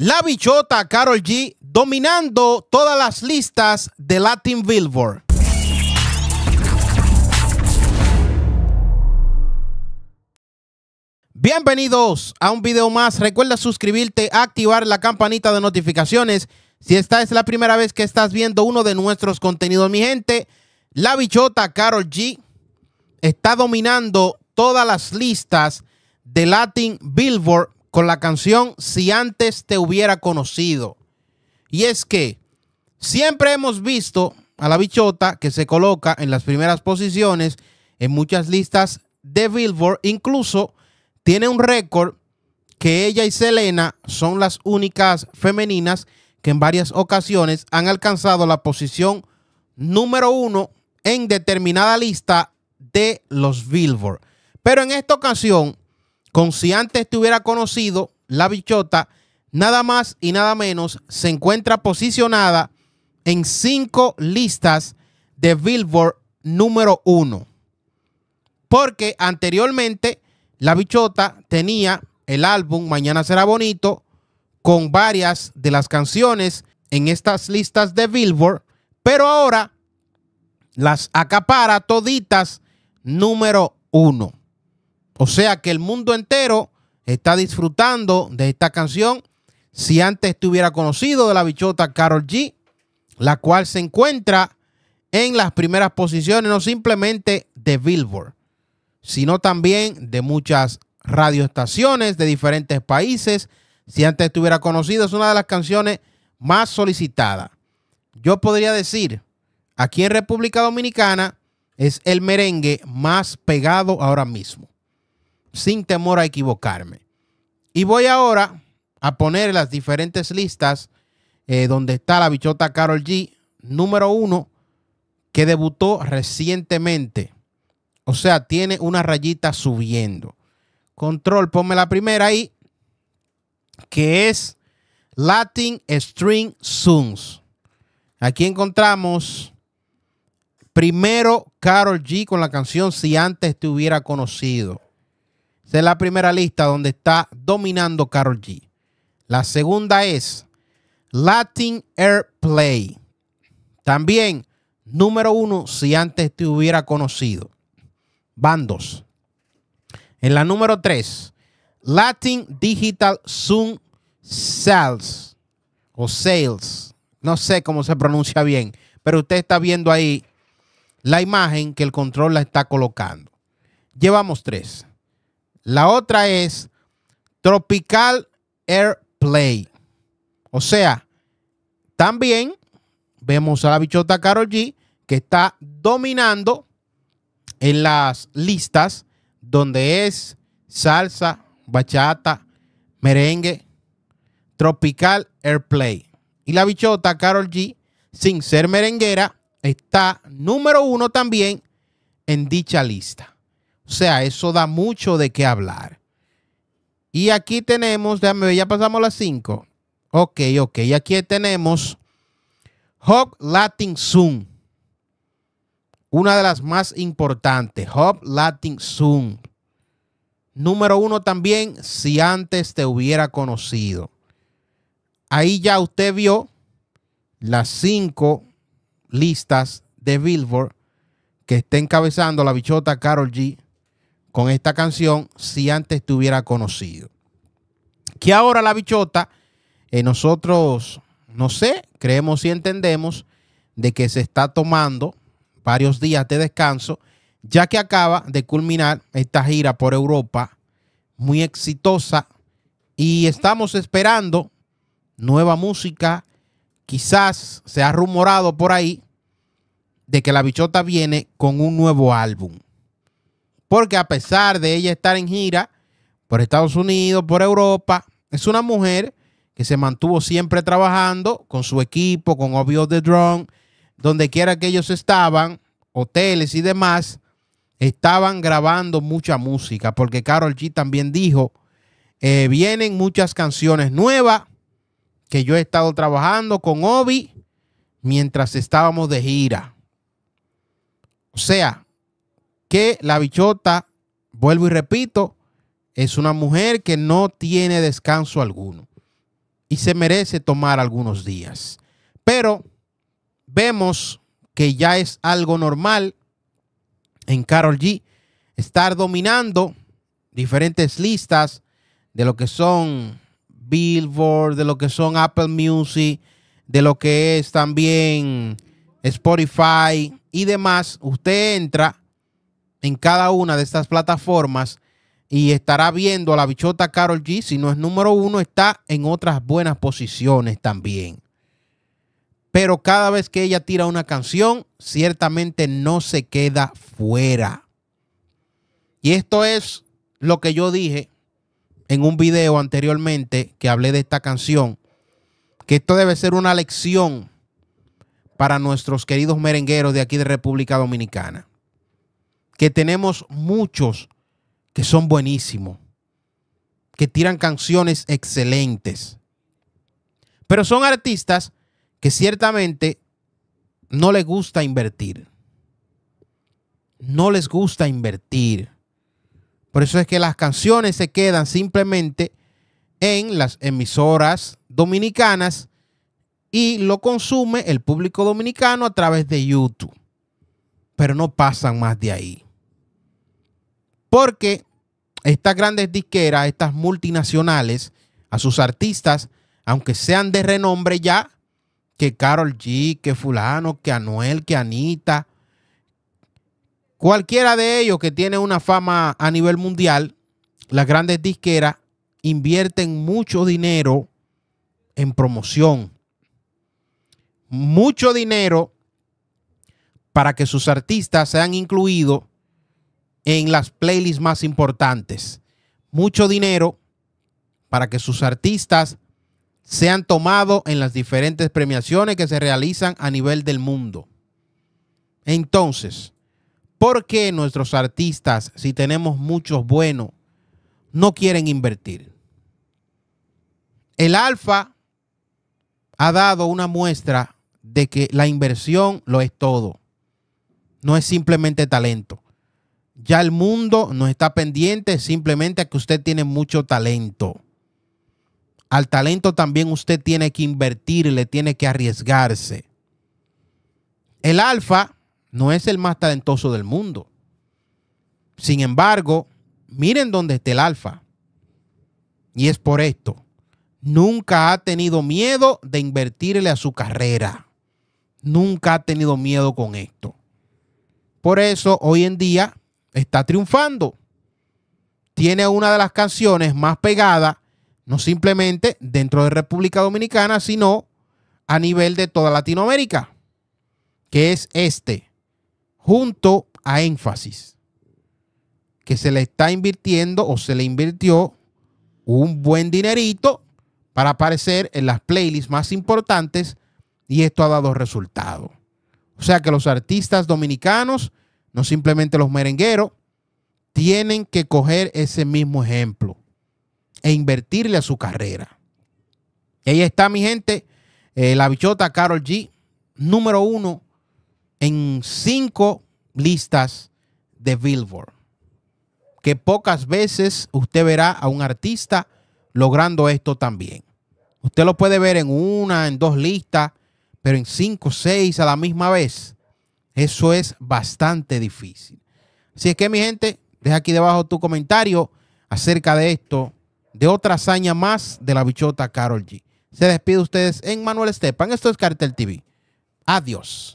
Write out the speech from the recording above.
La bichota Carol G dominando todas las listas de Latin Billboard. Bienvenidos a un video más. Recuerda suscribirte, activar la campanita de notificaciones. Si esta es la primera vez que estás viendo uno de nuestros contenidos, mi gente, la bichota Carol G está dominando todas las listas de Latin Billboard con la canción Si antes te hubiera conocido. Y es que siempre hemos visto a la bichota que se coloca en las primeras posiciones en muchas listas de Billboard. Incluso tiene un récord que ella y Selena son las únicas femeninas que en varias ocasiones han alcanzado la posición número uno en determinada lista de los Billboard. Pero en esta ocasión con si antes te hubiera conocido, la bichota, nada más y nada menos, se encuentra posicionada en cinco listas de Billboard número uno. Porque anteriormente la bichota tenía el álbum Mañana será bonito con varias de las canciones en estas listas de Billboard, pero ahora las acapara toditas número uno. O sea que el mundo entero está disfrutando de esta canción. Si antes estuviera conocido de la bichota Carol G, la cual se encuentra en las primeras posiciones, no simplemente de Billboard, sino también de muchas radioestaciones de diferentes países. Si antes estuviera conocido, es una de las canciones más solicitadas. Yo podría decir, aquí en República Dominicana es el merengue más pegado ahora mismo sin temor a equivocarme. Y voy ahora a poner las diferentes listas eh, donde está la bichota Carol G, número uno, que debutó recientemente. O sea, tiene una rayita subiendo. Control, ponme la primera ahí, que es Latin String Soons. Aquí encontramos primero Carol G con la canción Si antes te hubiera conocido. Esa es la primera lista donde está dominando Carol G. La segunda es Latin Airplay. También, número uno, si antes te hubiera conocido. Bandos. En la número tres, Latin Digital Zoom Sales o Sales. No sé cómo se pronuncia bien, pero usted está viendo ahí la imagen que el control la está colocando. Llevamos tres. La otra es Tropical Airplay. O sea, también vemos a la bichota Carol G que está dominando en las listas donde es salsa, bachata, merengue, tropical, airplay. Y la bichota Carol G, sin ser merenguera, está número uno también en dicha lista. O sea, eso da mucho de qué hablar. Y aquí tenemos, déjame ver, ya pasamos las cinco. Ok, ok, y aquí tenemos Hop Latin Zoom. Una de las más importantes, Hop Latin Zoom. Número uno también, si antes te hubiera conocido. Ahí ya usted vio las cinco listas de Billboard que está encabezando la bichota Carol G con esta canción si antes te hubiera conocido. Que ahora la bichota, eh, nosotros, no sé, creemos y entendemos de que se está tomando varios días de descanso, ya que acaba de culminar esta gira por Europa, muy exitosa, y estamos esperando nueva música. Quizás se ha rumorado por ahí de que la bichota viene con un nuevo álbum porque a pesar de ella estar en gira por Estados Unidos, por Europa, es una mujer que se mantuvo siempre trabajando con su equipo, con Obvio The Drone, donde quiera que ellos estaban, hoteles y demás, estaban grabando mucha música, porque Carol G también dijo, eh, vienen muchas canciones nuevas que yo he estado trabajando con Obi mientras estábamos de gira. O sea, que la bichota, vuelvo y repito, es una mujer que no tiene descanso alguno y se merece tomar algunos días. Pero vemos que ya es algo normal en Carol G estar dominando diferentes listas de lo que son Billboard, de lo que son Apple Music, de lo que es también Spotify y demás. Usted entra en cada una de estas plataformas y estará viendo a la bichota Carol G. Si no es número uno, está en otras buenas posiciones también. Pero cada vez que ella tira una canción, ciertamente no se queda fuera. Y esto es lo que yo dije en un video anteriormente que hablé de esta canción, que esto debe ser una lección para nuestros queridos merengueros de aquí de República Dominicana que tenemos muchos que son buenísimos, que tiran canciones excelentes, pero son artistas que ciertamente no les gusta invertir. No les gusta invertir. Por eso es que las canciones se quedan simplemente en las emisoras dominicanas y lo consume el público dominicano a través de YouTube. Pero no pasan más de ahí. Porque estas grandes disqueras, estas multinacionales, a sus artistas, aunque sean de renombre ya, que Carol G, que fulano, que Anuel, que Anita, cualquiera de ellos que tiene una fama a nivel mundial, las grandes disqueras invierten mucho dinero en promoción, mucho dinero para que sus artistas sean incluidos en las playlists más importantes. Mucho dinero para que sus artistas sean tomados en las diferentes premiaciones que se realizan a nivel del mundo. Entonces, ¿por qué nuestros artistas, si tenemos muchos buenos, no quieren invertir? El Alfa ha dado una muestra de que la inversión lo es todo. No es simplemente talento. Ya el mundo no está pendiente simplemente a que usted tiene mucho talento. Al talento también usted tiene que invertir, le tiene que arriesgarse. El alfa no es el más talentoso del mundo. Sin embargo, miren dónde está el alfa. Y es por esto. Nunca ha tenido miedo de invertirle a su carrera. Nunca ha tenido miedo con esto. Por eso hoy en día está triunfando. Tiene una de las canciones más pegadas, no simplemente dentro de República Dominicana, sino a nivel de toda Latinoamérica, que es este, junto a énfasis, que se le está invirtiendo o se le invirtió un buen dinerito para aparecer en las playlists más importantes y esto ha dado resultado. O sea que los artistas dominicanos no simplemente los merengueros, tienen que coger ese mismo ejemplo e invertirle a su carrera. Y ahí está mi gente, eh, la bichota Carol G, número uno en cinco listas de Billboard. Que pocas veces usted verá a un artista logrando esto también. Usted lo puede ver en una, en dos listas, pero en cinco, seis a la misma vez. Eso es bastante difícil. Así es que mi gente, deja aquí debajo tu comentario acerca de esto, de otra hazaña más de la bichota Carol G. Se despide ustedes en Manuel Estepan. Esto es Cartel TV. Adiós.